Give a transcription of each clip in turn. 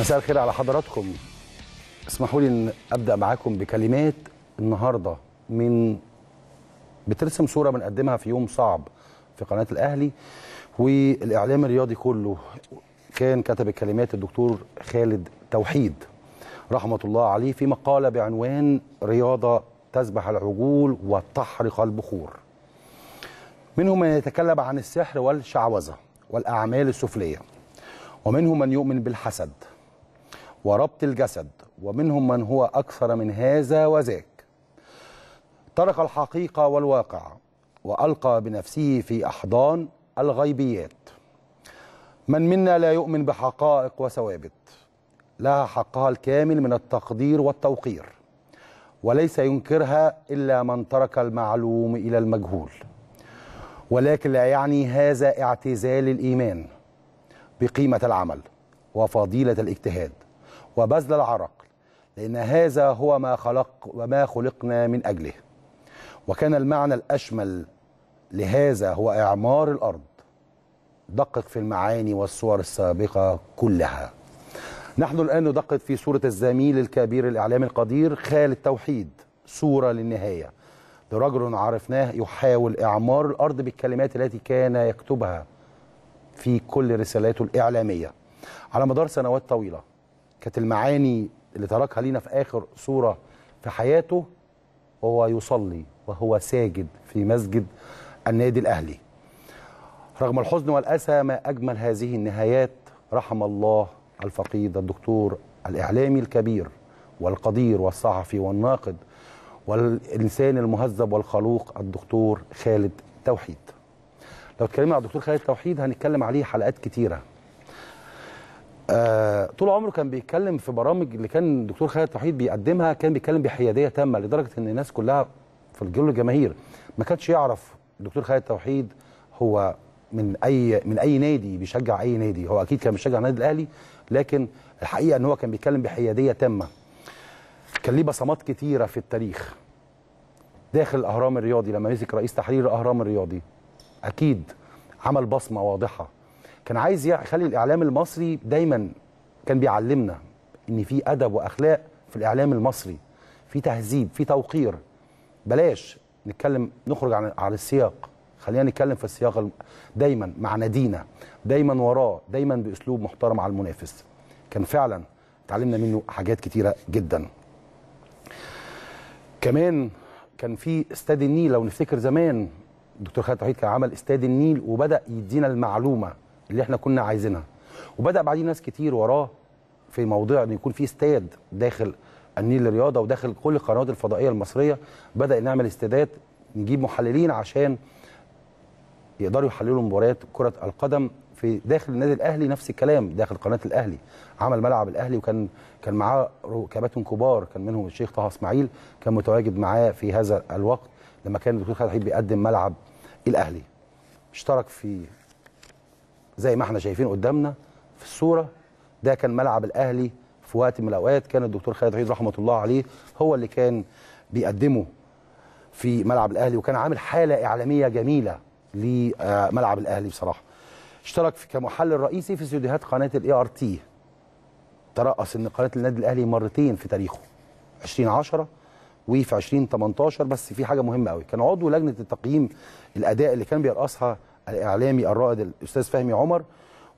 مساء الخير على حضراتكم اسمحوا لي ان ابدا معاكم بكلمات النهارده من بترسم صوره بنقدمها في يوم صعب في قناه الاهلي والاعلام الرياضي كله كان كتب الكلمات الدكتور خالد توحيد رحمه الله عليه في مقاله بعنوان رياضه تسبح العجول وتحرق البخور منهم من يتكلم عن السحر والشعوذه والاعمال السفليه ومنهم من يؤمن بالحسد وربط الجسد ومنهم من هو أكثر من هذا وذاك ترك الحقيقة والواقع وألقى بنفسه في أحضان الغيبيات من منا لا يؤمن بحقائق وثوابت لها حقها الكامل من التقدير والتوقير وليس ينكرها إلا من ترك المعلوم إلى المجهول ولكن لا يعني هذا اعتزال الإيمان بقيمة العمل وفضيلة الاجتهاد وبذل العرق لأن هذا هو ما خلق وما خلقنا من أجله وكان المعنى الأشمل لهذا هو إعمار الأرض دقق في المعاني والصور السابقة كلها نحن الآن ندقق في سورة الزميل الكبير الإعلام القدير خال التوحيد سورة للنهاية لرجل عرفناه يحاول إعمار الأرض بالكلمات التي كان يكتبها في كل رسالاته الإعلامية على مدار سنوات طويلة كانت المعاني اللي تركها لينا في آخر صورة في حياته وهو يصلي وهو ساجد في مسجد النادي الأهلي رغم الحزن والأسى ما أجمل هذه النهايات رحم الله الفقيد الدكتور الإعلامي الكبير والقدير والصحفي والناقد والإنسان المهذب والخلوق الدكتور خالد توحيد لو اتكلمنا على الدكتور خالد توحيد هنتكلم عليه حلقات كتيره آه طول عمره كان بيتكلم في برامج اللي كان الدكتور خالد توحيد بيقدمها كان بيتكلم بحياديه تامه لدرجه ان الناس كلها في الجيل الجماهير ما كانش يعرف الدكتور خالد توحيد هو من اي من اي نادي بيشجع اي نادي هو اكيد كان بيشجع النادي الاهلي لكن الحقيقه ان هو كان بيتكلم بحياديه تامه كان ليه بصمات كتيره في التاريخ داخل الاهرام الرياضي لما مسك رئيس تحرير الاهرام الرياضي اكيد عمل بصمه واضحه كان عايز يخلي الاعلام المصري دايما كان بيعلمنا ان في ادب واخلاق في الاعلام المصري في تهذيب في توقير بلاش نتكلم نخرج عن عن السياق خلينا نتكلم في السياق دايما مع نادينا دايما وراه دايما باسلوب محترم على المنافس كان فعلا اتعلمنا منه حاجات كتيره جدا كمان كان في استاد النيل لو نفتكر زمان الدكتور خالد توحيد كان عمل استاد النيل وبدا يدينا المعلومه اللي احنا كنا عايزينها وبدا بعدين ناس كتير وراه في موضوع ان يكون في استاد داخل النيل للرياضه وداخل كل القنوات الفضائيه المصريه بدا نعمل استادات نجيب محللين عشان يقدروا يحللوا مباريات كره القدم في داخل النادي الاهلي نفس الكلام داخل قناه الاهلي عمل ملعب الاهلي وكان كان معاه كباتن كبار كان منهم الشيخ طه اسماعيل كان متواجد معاه في هذا الوقت لما كان الدكتور خالد بيقدم ملعب الاهلي اشترك في زي ما احنا شايفين قدامنا في الصوره ده كان ملعب الاهلي في وقت من الاوقات كان الدكتور خالد عيد رحمه الله عليه هو اللي كان بيقدمه في ملعب الاهلي وكان عامل حاله اعلاميه جميله لملعب الاهلي بصراحه اشترك في كمحلل رئيسي في استديوهات قناه الاي ار تي ترأس ان قناه النادي الاهلي مرتين في تاريخه 2010 وفي 2018 بس في حاجه مهمه قوي كان عضو لجنه التقييم الاداء اللي كان بيرأسها الاعلامي الرائد الاستاذ فهمي عمر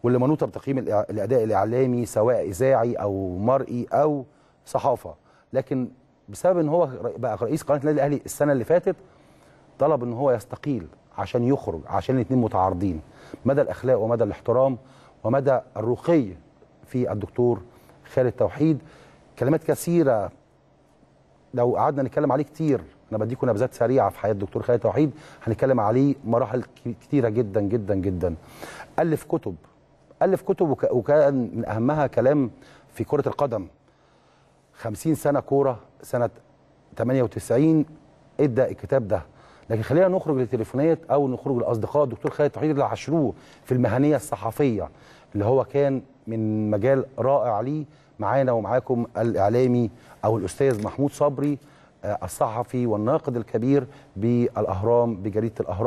واللي منوطه بتقييم الاداء الاعلامي سواء اذاعي او مرئي او صحافه لكن بسبب ان هو بقى رئيس قناه النادي الاهلي السنه اللي فاتت طلب ان هو يستقيل عشان يخرج عشان الاثنين متعارضين مدى الاخلاق ومدى الاحترام ومدى الرقي في الدكتور خالد توحيد كلمات كثيره لو قعدنا نتكلم عليه كتير انا بديكم نبذات سريعه في حياه الدكتور خالد توحيد هنتكلم عليه مراحل كتيره جدا جدا جدا الف كتب الف كتب وكان من اهمها كلام في كره القدم 50 سنه كوره سنه 98 ادى الكتاب ده لكن خلينا نخرج للتليفونات او نخرج لاصدقاء الدكتور خالد توحيد اللي عاشروه في المهنيه الصحفيه اللي هو كان من مجال رائع ليه معانا ومعاكم الاعلامي او الاستاذ محمود صبري الصحفي والناقد الكبير بالاهرام بجريده الاهرام